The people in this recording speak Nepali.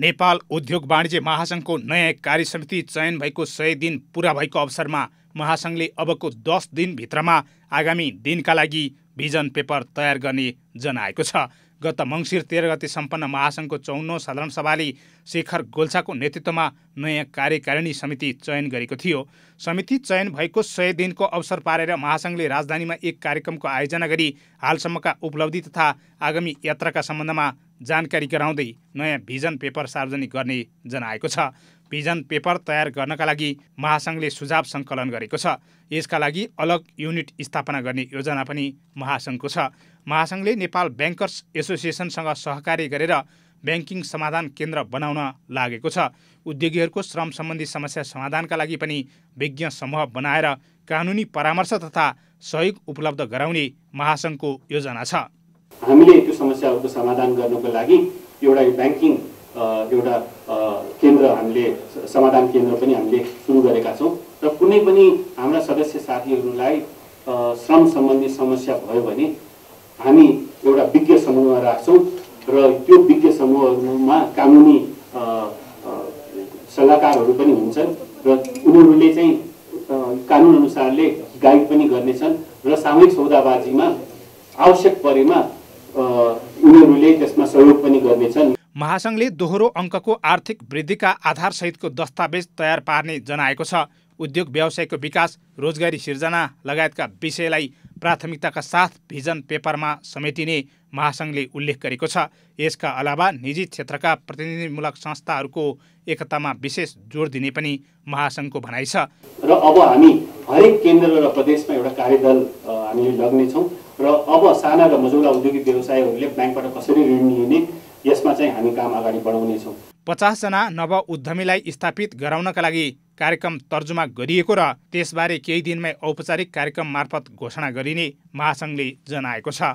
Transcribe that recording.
नेपाल उद्योग वाणिज्य महासङ्घको नयाँ समिति चयन भएको सय दिन पुरा भएको अवसरमा महासङ्घले अबको दस दिनभित्रमा आगामी दिनका लागि भिजन पेपर तयार गर्ने जनाएको छ गत मङ्सिर तेह्र गति सम्पन्न महासङ्घको चौनौ साधारण सभाले शेखर गोल्छाको नेतृत्वमा नयाँ कार्यकारिणी समिति चयन गरेको थियो समिति चयन भएको सय दिनको अवसर पारेर महासङ्घले राजधानीमा एक कार्यक्रमको आयोजना गरी हालसम्मका उपलब्धि तथा आगामी यात्राका सम्बन्धमा जानकारी गराउँदै नयाँ भिजन पेपर सार्वजनिक गर्ने जनाएको छ भिजन पेपर तयार गर्नका लागि महासङ्घले सुझाव सङ्कलन गरेको छ यसका लागि अलग युनिट स्थापना गर्ने योजना पनि महासङ्घको छ महासङ्घले नेपाल ब्याङ्कर्स एसोसिएसनसँग सहकारी गरेर ब्याङ्किङ समाधान केन्द्र बनाउन लागेको छ उद्योगीहरूको श्रम सम्बन्धी समस्या समाधानका लागि पनि विज्ञ समूह बनाएर कानुनी परामर्श तथा सहयोग उपलब्ध गराउने महासङ्घको योजना छ हामीले त्यो समस्याहरूको समाधान गर्नको लागि एउटा ब्याङ्किङ एउटा केन्द्र हामीले समाधान केन्द्र पनि हामीले सुरु गरेका छौँ र कुनै पनि हाम्रा सदस्य साथीहरूलाई श्रम सम्बन्धी समस्या भयो भने हामी एउटा विज्ञ समूह राख्छौँ र त्यो विज्ञ समूहमा कानुनी सल्लाहकारहरू पनि हुन्छन् र उनीहरूले चाहिँ कानुन अनुसारले गाइड पनि गर्नेछन् र सामूहिक सौदाबाजीमा आवश्यक परेमा उनीहरूले त्यसमा सहयोग पनि गर्नेछन् महासङ्घले दोहोरो अङ्कको आर्थिक वृद्धिका आधारसहितको दस्तावेज तयार पार्ने जनाएको छ उद्योग व्यवसायको विकास रोजगारी सिर्जना लगायतका विषयलाई प्राथमिकताका साथ भिजन पेपरमा समेटिने महासङ्घले उल्लेख गरेको छ यसका अलावा निजी क्षेत्रका प्रतिनिधिमूलक संस्थाहरूको एकतामा विशेष जोड दिने पनि महासङ्घको भनाइ छ र अब हामी हरेक केन्द्र र प्रदेशमा एउटा कार्यदल हामीले लग्नेछौँ र अब साना र मजौला औद्योगिक व्यवसायहरूले ब्याङ्कबाट कसरी ऋण लिने यसमा चाहिँ हामी काम अगाडि बढाउनेछौँ पचासजना नव उद्यमीलाई स्थापित गराउनका लागि कार्यक्रम तर्जुमा गरिएको र त्यसबारे केही दिनमै औपचारिक कार्यक्रम मार्फत घोषणा गरिने महासङ्घले जनाएको छ